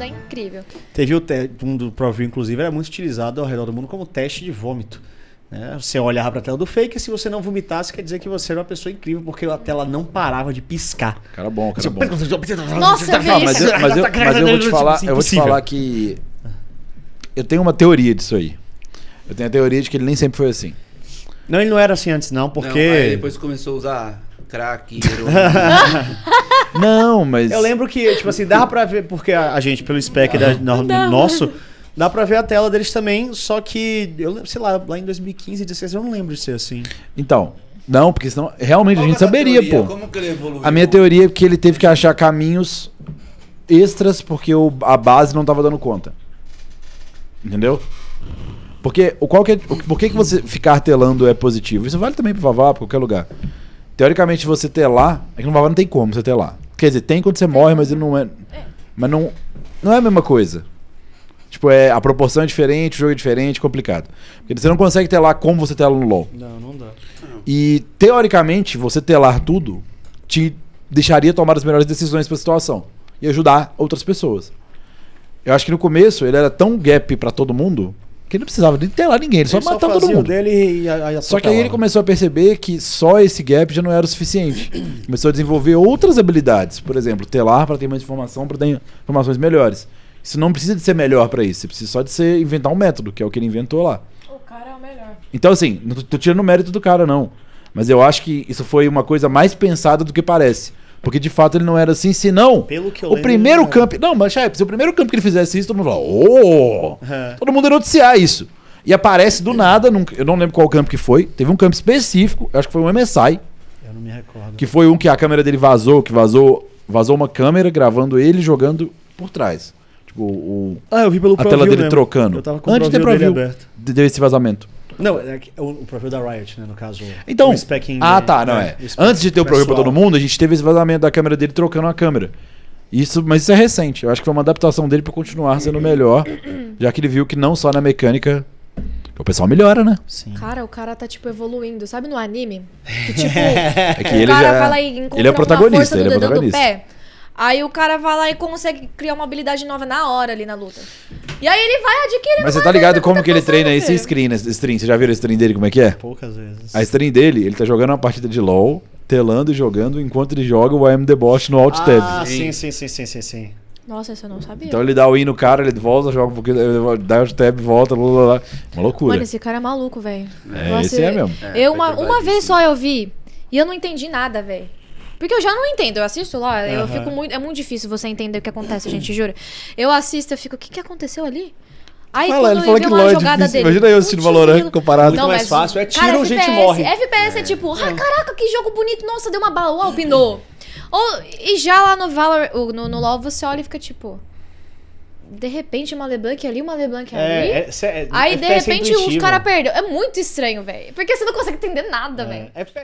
é incrível. Teve o te... um do ProView, inclusive, era muito utilizado ao redor do mundo como teste de vômito. Né? Você olhava para a tela do fake e se você não vomitasse, quer dizer que você era uma pessoa incrível, porque a tela não parava de piscar. Cara bom, cara bom. Nossa, eu não, mas, eu, mas, eu, mas eu vou te falar, eu vou te falar que eu tenho uma teoria disso aí. Eu tenho a teoria de que ele nem sempre foi assim. Não, ele não era assim antes, não, porque. Não, depois começou a usar crack, heroína. Não, mas. Eu lembro que, tipo assim, dá pra ver, porque a, a gente, pelo spec da, no, no nosso, dá pra ver a tela deles também, só que, eu sei lá, lá em 2015, 2016, eu não lembro de ser assim. Então, não, porque senão realmente Qual é a gente saberia, teoria? pô. Como que ele evoluiu? A minha teoria é que ele teve que achar caminhos extras porque o, a base não tava dando conta. Entendeu? Porque o qualquer, é, por que, que você ficar telando é positivo? Isso vale também pro Vavá, pra qualquer lugar. Teoricamente, você ter lá, aqui é no Valorant não tem como você ter lá. Quer dizer, tem quando você morre, mas não é, é. Mas não, não é a mesma coisa. Tipo, é, a proporção é diferente, o jogo é diferente, é complicado. Porque você não consegue ter lá como você lá no LoL. Não, não dá. E, teoricamente, você ter lá tudo te deixaria tomar as melhores decisões para a situação e ajudar outras pessoas. Eu acho que no começo ele era tão gap para todo mundo porque ele não precisava de ter lá ninguém, ele só ele matava só todo mundo. Dele e a, a só que aí ele começou a perceber que só esse gap já não era o suficiente. começou a desenvolver outras habilidades, por exemplo, telar para ter mais informação, para ter informações melhores. Isso não precisa de ser melhor para isso, você precisa só de ser inventar um método, que é o que ele inventou lá. O cara é o melhor. Então assim, não tô tirando o mérito do cara não, mas eu acho que isso foi uma coisa mais pensada do que parece. Porque de fato ele não era assim, senão. Pelo que eu o lembro, primeiro campo. Não, mas Chaip, se o primeiro campo que ele fizesse isso, todo mundo falava, oh! Uhum. Todo mundo ia noticiar isso. E aparece do nada, num, eu não lembro qual campo que foi. Teve um campo específico, acho que foi um MSI. Eu não me recordo. Que foi um que a câmera dele vazou, que vazou, vazou uma câmera gravando ele jogando por trás. Tipo, o, ah, eu vi pelo a tela dele mesmo. trocando. Eu tava com Antes de ter Deu esse vazamento. Não, é, é o, o da Riot, né? No caso. Então. ah, tá, né, não é. é. Antes de ter o perfil pra todo mundo, a gente teve esse vazamento da câmera dele trocando a câmera. Isso, mas isso é recente. Eu acho que foi uma adaptação dele para continuar sendo melhor, já que ele viu que não só na mecânica o pessoal melhora, né? Sim. Cara, o cara tá, tipo, evoluindo. Sabe no anime? Que, tipo, é que ele o cara já... vai lá e encontra ele é o protagonista, ele é protagonista. do pé. Aí o cara vai lá e consegue criar uma habilidade nova na hora ali na luta. E aí ele vai adquirindo. Mas você tá ligado como que ele treina esse screen, stream? Você já viu a stream dele como é que é? Poucas vezes. A stream dele, ele tá jogando uma partida de LoL, telando e jogando, enquanto ele joga o AMD The Boss no Alt ah, Tab. Ah, sim, sim, sim, sim, sim, sim. Nossa, isso eu não sabia. Então ele dá o win no cara, ele volta, joga um pouquinho, dá o tab, volta, blá, blá, blá. Uma loucura. Mano, esse cara é maluco, velho. É, Nossa, esse é mesmo. Eu, uma, uma vez só eu vi e eu não entendi nada, velho. Porque eu já não entendo. Eu assisto lá, eu fico muito. É muito difícil você entender o que acontece, gente, juro. Eu assisto, eu fico, o que, que aconteceu ali? Aí Fala, ele falou que LOL Imagina eu assistindo Valorant comparado. Não, o mais fácil. É tiro ou gente morre. FPS é, é, tipo, ah, ah, caraca, que jogo bonito. Nossa, deu uma bala. Uau, pinou. ou, e já lá no, Valor, no, no LoL você olha e fica tipo... De repente uma LeBlanc ali, uma LeBlanc é, ali. É, é aí de repente os caras perdeu. É muito estranho, velho. Porque você não consegue entender nada, velho.